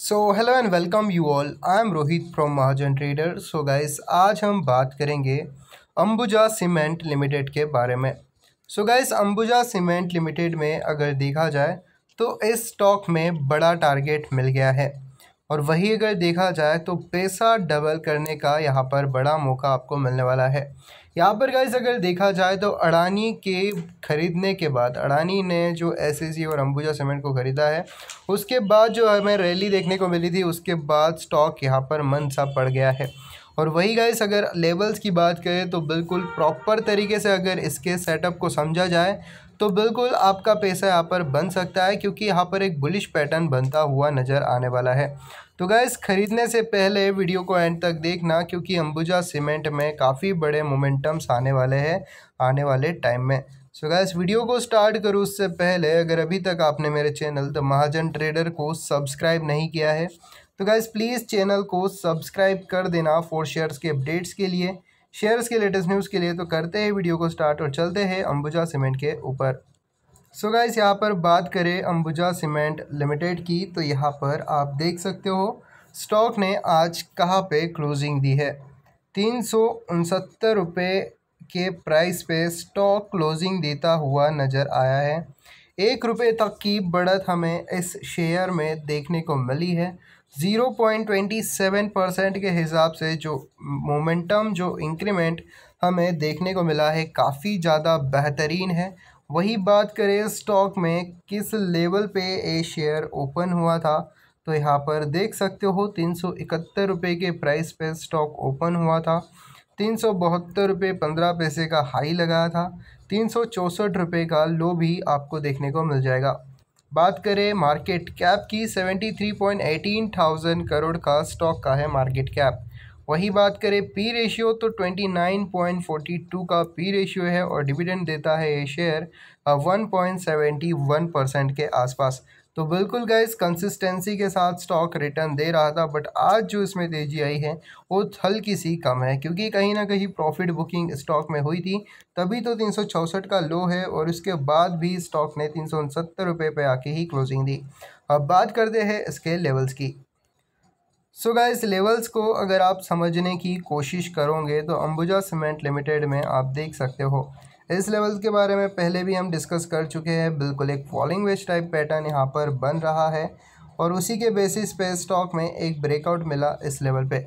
so hello and welcome you all I am Rohit from Mahajan trader so guys आज हम बात करेंगे अंबुजा सीमेंट लिमिटेड के बारे में so guys Ambuja cement limited में अगर देखा जाए तो इस स्टॉक में बड़ा टारगेट मिल गया है और वही अगर देखा जाए तो पैसा डबल करने का यहाँ पर बड़ा मौका आपको मिलने वाला है यहाँ पर गाइज अगर देखा जाए तो अडानी के ख़रीदने के बाद अडानी ने जो एस और अंबुजा सीमेंट को ख़रीदा है उसके बाद जो हमें रैली देखने को मिली थी उसके बाद स्टॉक यहाँ पर मन सा पड़ गया है और वही गाइस अगर लेवल्स की बात करें तो बिल्कुल प्रॉपर तरीके से अगर इसके सेटअप को समझा जाए तो बिल्कुल आपका पैसा यहाँ पर बन सकता है क्योंकि यहाँ पर एक बुलिश पैटर्न बनता हुआ नज़र आने वाला है तो गैस ख़रीदने से पहले वीडियो को एंड तक देखना क्योंकि अंबुजा सीमेंट में काफ़ी बड़े मोमेंटम्स आने वाले हैं आने वाले टाइम में सो so गैस वीडियो को स्टार्ट करूँ उससे पहले अगर अभी तक आपने मेरे चैनल द महाजन ट्रेडर को सब्सक्राइब नहीं किया है तो गाइज़ प्लीज़ चैनल को सब्सक्राइब कर देना फॉर शेयर्स के अपडेट्स के लिए शेयर्स के लेटेस्ट न्यूज़ के लिए तो करते हैं वीडियो को स्टार्ट और चलते हैं अंबुजा सीमेंट के ऊपर सो so यहाँ पर बात करें अंबुजा सीमेंट लिमिटेड की तो यहाँ पर आप देख सकते हो स्टॉक ने आज कहाँ पे क्लोजिंग दी है तीन सौ उनसत्तर रुपये के प्राइस पे स्टॉक क्लोजिंग देता हुआ नज़र आया है एक रुपये तक की बढ़त हमें इस शेयर में देखने को मिली है zero point twenty seven percent के हिसाब से जो मोमेंटम जो इंक्रीमेंट हमें देखने को मिला है काफ़ी ज़्यादा बेहतरीन है वही बात करें स्टॉक में किस लेवल पे ये शेयर ओपन हुआ था तो यहाँ पर देख सकते हो तीन सौ इकहत्तर रुपये के प्राइस पे स्टॉक ओपन हुआ था तीन सौ बहत्तर रुपये पंद्रह पैसे का हाई लगाया था तीन सौ चौंसठ रुपये का लो भी आपको देखने को मिल जाएगा बात करें मार्केट कैप की seventy three point eighteen thousand crore का स्टॉक का है मार्केट कैप वही बात करें पी रेशियो तो twenty nine point forty two का पी रेशियो है और डिविडेंड देता है ये share one point seventy one percent के आसपास तो बिल्कुल गैस कंसिस्टेंसी के साथ स्टॉक रिटर्न दे रहा था बट आज जो इसमें तेजी आई है वो हल्की सी कम है क्योंकि कहीं ना कहीं प्रॉफिट बुकिंग स्टॉक में हुई थी तभी तो तीन का लो है और उसके बाद भी स्टॉक ने तीन सौ पे आके ही क्लोजिंग दी अब बात करते हैं इसके लेवल्स की सो गाइस लेवल्स को अगर आप समझने की कोशिश करोगे तो अंबुजा सीमेंट लिमिटेड में आप देख सकते हो इस लेवल के बारे में पहले भी हम डिस्कस कर चुके हैं बिल्कुल एक फॉलिंग वेज टाइप पैटर्न यहाँ पर बन रहा है और उसी के बेसिस पे स्टॉक में एक ब्रेकआउट मिला इस लेवल पे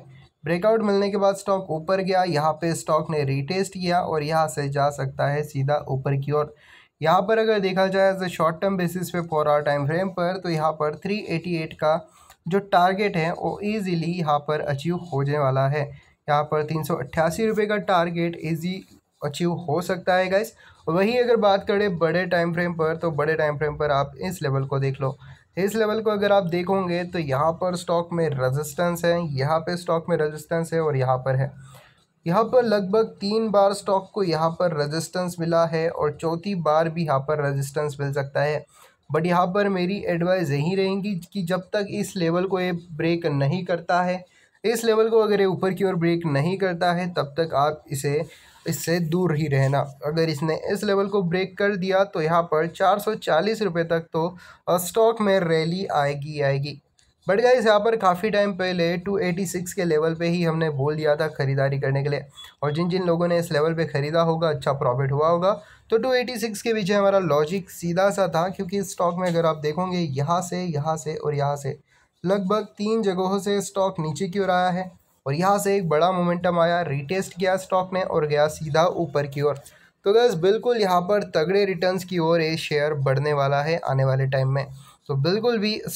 ब्रेकआउट मिलने के बाद स्टॉक ऊपर गया यहाँ पे स्टॉक ने रिटेस्ट किया और यहाँ से जा सकता है सीधा ऊपर की ओर यहाँ पर अगर देखा जाए एज शॉर्ट टर्म बेसिस पे फोर आवर टाइम फ्रेम पर तो यहाँ पर 388 का जो टारगेट है वो ईजीली यहाँ पर अचीव होने वाला है यहाँ पर तीन सौ का टारगेट ईजी अचीव हो सकता है गाइस वहीं अगर बात करें बड़े टाइम फ्रेम पर तो बड़े टाइम फ्रेम पर आप इस लेवल को देख लो इस लेवल को अगर आप देखोगे तो यहाँ पर स्टॉक में रजिस्टेंस है यहाँ पर स्टॉक में रजिस्टेंस है और यहाँ पर है यहाँ पर लगभग तीन बार स्टॉक को यहाँ पर रेजिस्टेंस मिला है और चौथी बार भी यहाँ पर रेजिस्टेंस मिल सकता है बट यहाँ पर मेरी एडवाइस यही रहेगी कि जब तक इस लेवल को ये ब्रेक नहीं करता है इस लेवल को अगर ये ऊपर की ओर ब्रेक नहीं करता है तब तक आप इसे इससे दूर ही रहना अगर इसने इस लेवल को ब्रेक कर दिया तो यहाँ पर चार सौ चालीस रुपये तक तो स्टॉक में रैली आएगी आएगी बट इस यहाँ पर काफ़ी टाइम पहले 286 के लेवल पे ही हमने बोल दिया था ख़रीदारी करने के लिए और जिन जिन लोगों ने इस लेवल पे ख़रीदा होगा अच्छा प्रॉफिट हुआ होगा तो 286 के पीछे हमारा लॉजिक सीधा सा था क्योंकि स्टॉक में अगर आप देखोगे यहाँ से यहाँ से और यहाँ से लगभग तीन जगहों से स्टॉक नीचे की ओर आया है और यहाँ से एक बड़ा मोमेंटम आया रिटेस्ट किया स्टॉक ने और गया सीधा ऊपर की ओर तो गैस बिल्कुल यहाँ पर तगड़े रिटर्न्स की ओर ये शेयर बढ़ने वाला है आने वाले टाइम में तो बिल्कुल भी